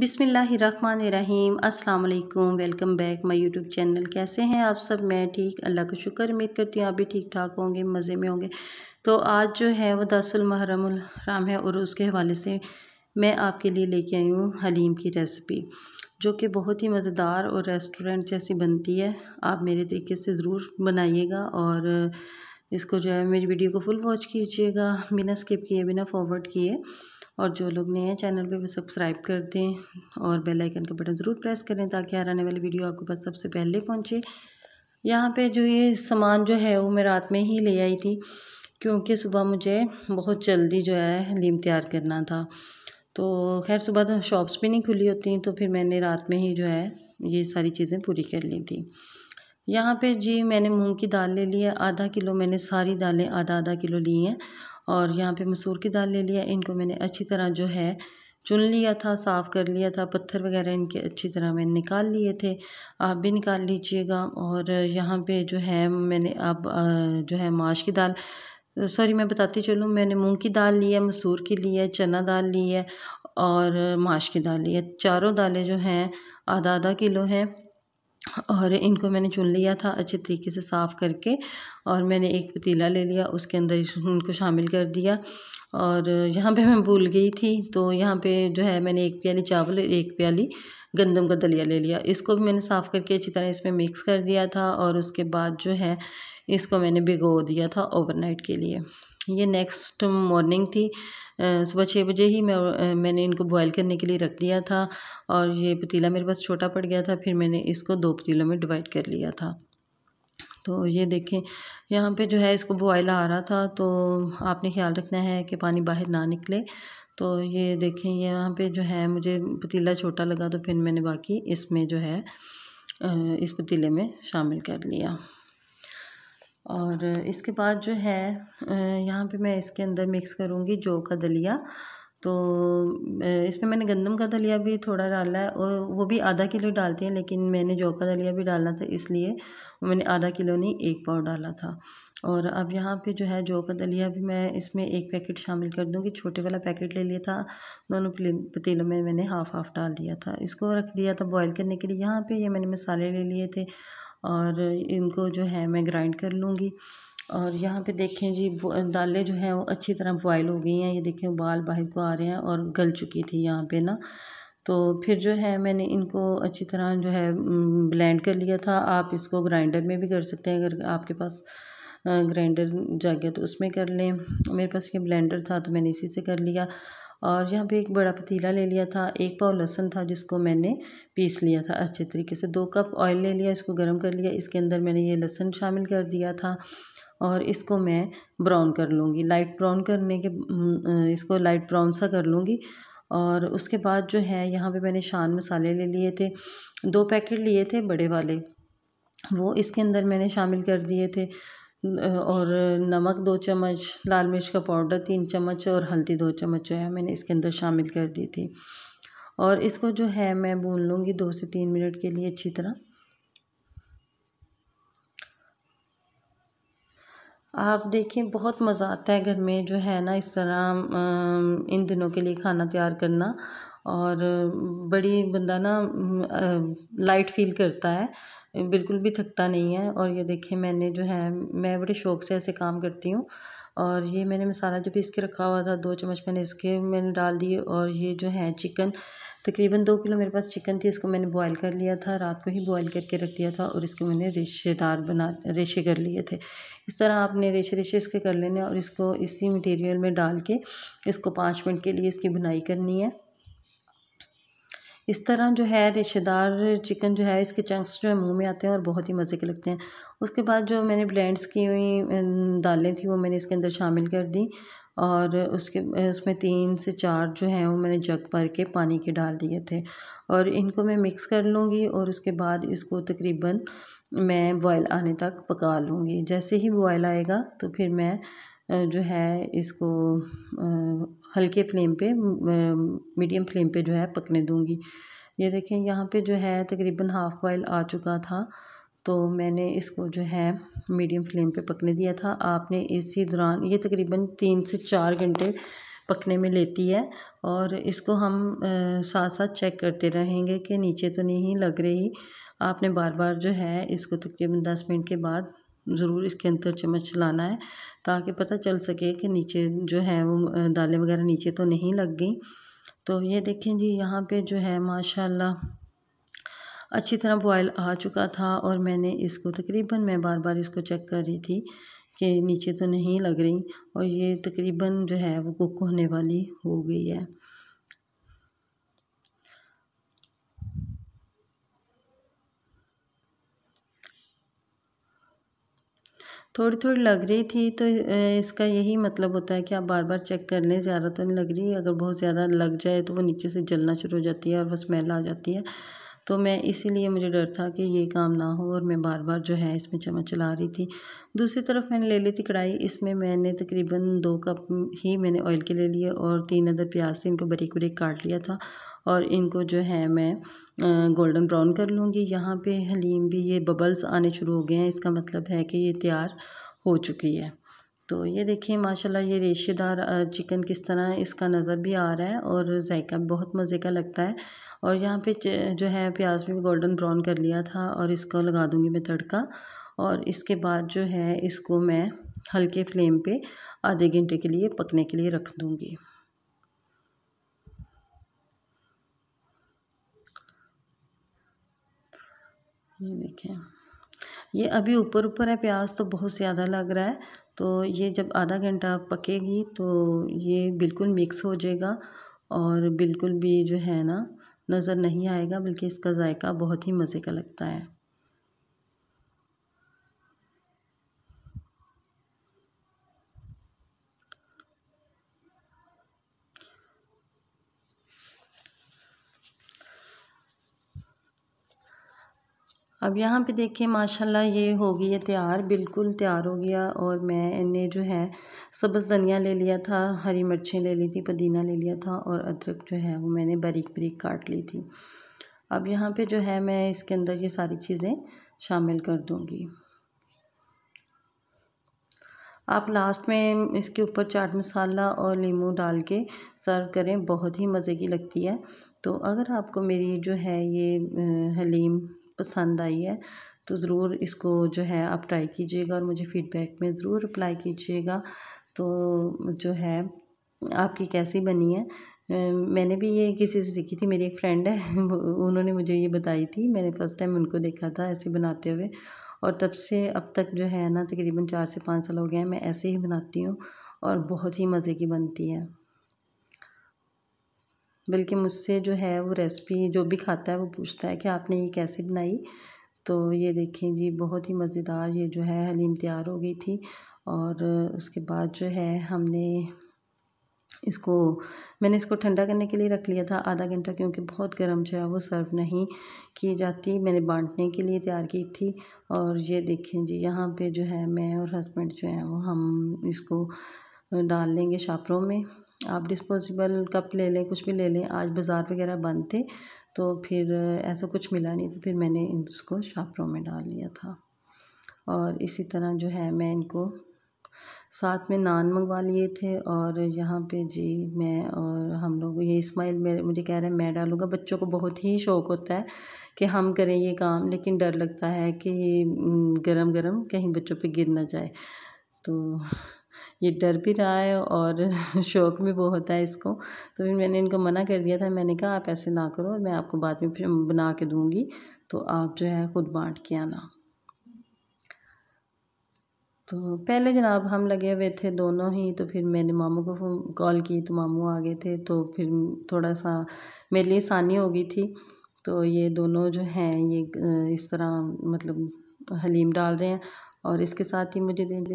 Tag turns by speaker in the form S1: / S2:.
S1: बिसमीम अस्सलाम वालेकुम welcome back my YouTube channel कैसे हैं आप सब मैं ठीक अल्लाह का शुक्र उम्मीद करती हूँ आप भी ठीक ठाक होंगे मज़े में होंगे तो आज जो है वो दसल हराम है और उसके हवाले से मैं आपके लिए लेके आई हूँ हलीम की रेसिपी जो कि बहुत ही मज़ेदार और रेस्टोरेंट जैसी बनती है आप मेरे तरीके से ज़रूर बनाइएगा और इसको जो है मेरी वीडियो को फुल वॉच कीजिएगा बिना स्किप किए बिना फॉरवर्ड किए और जो लोग नए हैं चैनल पे वो सब्सक्राइब कर दें और बेल आइकन का बटन ज़रूर प्रेस करें ताकि हर आने वाली वीडियो आपके पास सबसे पहले पहुँचे यहाँ पे जो ये सामान जो है वो मैं रात में ही ले आई थी क्योंकि सुबह मुझे बहुत जल्दी जो है लीम तैयार करना था तो खैर सुबह तो शॉप्स भी नहीं खुली होती तो फिर मैंने रात में ही जो है ये सारी चीज़ें पूरी कर ली थी यहाँ पे जी मैंने मूंग की दाल ले ली है आधा किलो मैंने सारी दालें आधा आधा किलो ली हैं और यहाँ पे मसूर की दाल ले लिया इनको मैंने अच्छी तरह जो है चुन लिया था साफ़ कर लिया था पत्थर वगैरह इनके अच्छी तरह मैंने निकाल लिए थे आप भी निकाल लीजिएगा और यहाँ पे जो है मैंने अब जो है माश की दाल सॉरी मैं बताती चलूँ मैंने मूंग की दाल ली है मसूर की ली है चना दाल ली है और माश की दाल ली है चारों दालें जो हैं आधा आधा किलो हैं और इनको मैंने चुन लिया था अच्छे तरीके से साफ़ करके और मैंने एक पतीला ले लिया उसके अंदर इनको शामिल कर दिया और यहाँ पे मैं भूल गई थी तो यहाँ पे जो है मैंने एक प्याली चावल और एक प्याली गंदम का दलिया ले लिया इसको भी मैंने साफ़ करके अच्छी तरह इसमें मिक्स कर दिया था और उसके बाद जो है इसको मैंने भिगो दिया था ओवरनाइट के लिए ये नेक्स्ट मॉर्निंग थी सुबह छः बजे ही मैं मैंने इनको बॉयल करने के लिए रख दिया था और ये पतीला मेरे पास छोटा पड़ गया था फिर मैंने इसको दो पतीलों में डिवाइड कर लिया था तो ये देखें यहाँ पे जो है इसको बॉयल आ रहा था तो आपने ख्याल रखना है कि पानी बाहर ना निकले तो ये देखें यहाँ पे जो है मुझे पतीला छोटा लगा तो फिर मैंने बाकी इसमें जो है इस पतीले में शामिल कर लिया और इसके बाद जो है यहाँ पे मैं इसके अंदर मिक्स करूँगी जौ का दलिया तो इसमें मैंने गंदम का दलिया भी थोड़ा डाला है और वो भी आधा किलो डालती हैं लेकिन मैंने जौ का दलिया भी डाला था इसलिए मैंने आधा किलो नहीं एक पाव डाला था और अब यहाँ पे जो है जौ का दलिया भी मैं इसमें एक पैकेट शामिल कर दूँगी छोटे वाला पैकेट ले लिया था दोनों पतीलों में मैंने हाफ़ हाफ़ डाल दिया था इसको रख दिया था बॉयल करने के लिए यहाँ पर ये मैंने मसाले ले लिए थे और इनको जो है मैं ग्राइंड कर लूँगी और यहाँ पे देखें जी दालें जो हैं वो अच्छी तरह बॉयल हो गई हैं ये देखें बाल बाहर को आ रहे हैं और गल चुकी थी यहाँ पे ना तो फिर जो है मैंने इनको अच्छी तरह जो है ब्लेंड कर लिया था आप इसको ग्राइंडर में भी कर सकते हैं अगर आपके पास ग्राइंडर जा गया तो उसमें कर लें मेरे पास ये ब्लेंडर था तो मैंने इसी से कर लिया और यहाँ पे एक बड़ा पतीला ले लिया था एक पाव लहसन था जिसको मैंने पीस लिया था अच्छे तरीके से दो कप ऑयल ले लिया इसको गर्म कर लिया इसके अंदर मैंने ये लहसन शामिल कर दिया था और इसको मैं ब्राउन कर लूँगी लाइट ब्राउन करने के इसको लाइट ब्राउन सा कर लूँगी और उसके बाद जो है यहाँ पे मैंने शान मसाले ले लिए थे दो पैकेट लिए थे बड़े वाले वो इसके अंदर मैंने शामिल कर दिए थे और नमक दो चम्मच लाल मिर्च का पाउडर तीन चम्मच और हल्दी दो चम्मच जो है मैंने इसके अंदर शामिल कर दी थी और इसको जो है मैं भून लूँगी दो से तीन मिनट के लिए अच्छी तरह आप देखें बहुत मज़ा आता है घर में जो है ना इस तरह इन दिनों के लिए खाना तैयार करना और बड़ी बंदा ना लाइट फील करता है बिल्कुल भी थकता नहीं है और ये देखिए मैंने जो है मैं बड़े शौक़ से ऐसे काम करती हूँ और ये मैंने मसाला जो भी इसके रखा हुआ था दो चम्मच मैंने इसके मैंने डाल दिए और ये जो है चिकन तकरीबन दो किलो मेरे पास चिकन थी इसको मैंने बॉईल कर लिया था रात को ही बॉईल करके रख दिया था और इसके मैंने रेशेदार बना रेशे कर लिए थे इस तरह आपने रेशे रेशे इसके कर लेने और इसको इसी मटेरियल में डाल के इसको पाँच मिनट के लिए इसकी बुनाई करनी है इस तरह जो है रिश्तेदार चिकन जो है इसके चंक्स जो है मुँह में आते हैं और बहुत ही मज़े के लगते हैं उसके बाद जो मैंने ब्लेंड्स की हुई दालें थी वो मैंने इसके अंदर शामिल कर दी और उसके उसमें तीन से चार जो हैं वो मैंने जग भर के पानी के डाल दिए थे और इनको मैं मिक्स कर लूँगी और उसके बाद इसको तकरीबन मैं बॉयल आने तक पका लूँगी जैसे ही बॉयल आएगा तो फिर मैं जो है इसको हल्के फ्लेम पे मीडियम फ्लेम पे जो है पकने दूँगी ये देखें यहाँ पे जो है तकरीबन हाफ़ बॉयल आ चुका था तो मैंने इसको जो है मीडियम फ्लेम पे पकने दिया था आपने इसी दौरान ये तकरीबन तीन से चार घंटे पकने में लेती है और इसको हम आ, साथ साथ चेक करते रहेंगे कि नीचे तो नहीं लग रही आपने बार बार जो है इसको तकरीबन दस मिनट के बाद ज़रूर इसके अंदर चम्मच चलाना है ताकि पता चल सके कि नीचे जो है वो दालें वगैरह नीचे तो नहीं लग गई तो ये देखें जी यहाँ पे जो है माशाल्लाह अच्छी तरह बॉयल आ चुका था और मैंने इसको तकरीबन मैं बार बार इसको चेक कर रही थी कि नीचे तो नहीं लग रही और ये तकरीबन जो है वो कुक होने वाली हो गई है थोड़ी थोड़ी लग रही थी तो इसका यही मतलब होता है कि आप बार बार चेक कर लें ज़्यादा तो नहीं लग रही अगर बहुत ज़्यादा लग जाए तो वो नीचे से जलना शुरू हो जाती है और वह स्मेल आ जाती है तो मैं इसीलिए मुझे डर था कि ये काम ना हो और मैं बार बार जो है इसमें चम्मच चला रही थी दूसरी तरफ मैंने ले ली थी कढ़ाई इसमें मैंने तकरीबन दो कप ही मैंने ऑयल के ले लिए और तीन अदर प्याज थे इनको बरीक बरीक काट लिया था और इनको जो है मैं गोल्डन ब्राउन कर लूँगी यहाँ पर हलीम भी ये बबल्स आने शुरू हो गए हैं इसका मतलब है कि ये तैयार हो चुकी है तो ये देखिए माशाल्लाह ये रेशेदार चिकन किस तरह है इसका नज़र भी आ रहा है और जायका बहुत मज़े का लगता है और यहाँ पे जो है प्याज भी गोल्डन ब्राउन कर लिया था और इसको लगा दूँगी मैं तड़का और इसके बाद जो है इसको मैं हल्के फ्लेम पे आधे घंटे के लिए पकने के लिए रख दूँगी ये देखें ये अभी ऊपर ऊपर है प्याज तो बहुत ज़्यादा लग रहा है तो ये जब आधा घंटा पकेगी तो ये बिल्कुल मिक्स हो जाएगा और बिल्कुल भी जो है ना नज़र नहीं आएगा बल्कि इसका जायका बहुत ही मज़े का लगता है अब यहाँ पे देखिए माशाल्लाह ये हो गई है तैयार बिल्कुल तैयार हो गया और मैं इन्हें जो है सब्ज़ धनिया ले लिया था हरी मिर्चें ले ली थी पुदीना ले लिया था और अदरक जो है वो मैंने बारीक बारीक काट ली थी अब यहाँ पे जो है मैं इसके अंदर ये सारी चीज़ें शामिल कर दूँगी आप लास्ट में इसके ऊपर चाट मसाला और लीम डाल के सर्व करें बहुत ही मज़े की लगती है तो अगर आपको मेरी जो है ये हलीम पसंद आई है तो ज़रूर इसको जो है आप ट्राई कीजिएगा और मुझे फ़ीडबैक में ज़रूर रिप्लाई कीजिएगा तो जो है आपकी कैसी बनी है मैंने भी ये किसी से सीखी थी मेरी एक फ्रेंड है उन्होंने मुझे ये बताई थी मैंने फ़र्स्ट टाइम उनको देखा था ऐसे बनाते हुए और तब से अब तक जो है ना तकरीबन चार से पाँच साल हो गए हैं मैं ऐसे ही बनाती हूँ और बहुत ही मज़े की बनती है बल्कि मुझसे जो है वो रेसिपी जो भी खाता है वो पूछता है कि आपने ये कैसे बनाई तो ये देखें जी बहुत ही मज़ेदार ये जो है हलीम तैयार हो गई थी और उसके बाद जो है हमने इसको मैंने इसको ठंडा करने के लिए रख लिया था आधा घंटा क्योंकि बहुत गर्म जो है वो सर्व नहीं की जाती मैंने बांटने के लिए तैयार की थी और ये देखें जी यहाँ पे जो है मैं और हस्बैंड जो है वो हम इसको डाल लेंगे शापरों में आप डिस्पोजेबल कप ले लें कुछ भी ले लें आज बाज़ार वगैरह बंद थे तो फिर ऐसा कुछ मिला नहीं तो फिर मैंने इसको शापरों में डाल लिया था और इसी तरह जो है मैं इनको साथ में नान मंगवा लिए थे और यहाँ पे जी मैं और हम लोग ये इस्माइल मेरे मुझे कह रहे हैं मैं डालूँगा बच्चों को बहुत ही शौक़ होता है कि हम करें ये काम लेकिन डर लगता है कि गरम हम्म, गरम कहीं बच्चों पे गिर ना जाए तो ये डर भी रहा है और शौक भी बहुत होता है इसको तो फिर मैंने इनको मना कर दिया था मैंने कहा आप ऐसे ना करो और मैं आपको बाद में फिर बना के दूँगी तो आप जो है ख़ुद बांट के आना तो पहले जनाब हम लगे हुए थे दोनों ही तो फिर मैंने मामू को कॉल की तो मामू आ गए थे तो फिर थोड़ा सा मेरे लिए आसानी हो गई थी तो ये दोनों जो हैं ये इस तरह मतलब हलीम डाल रहे हैं और इसके साथ ही मुझे दे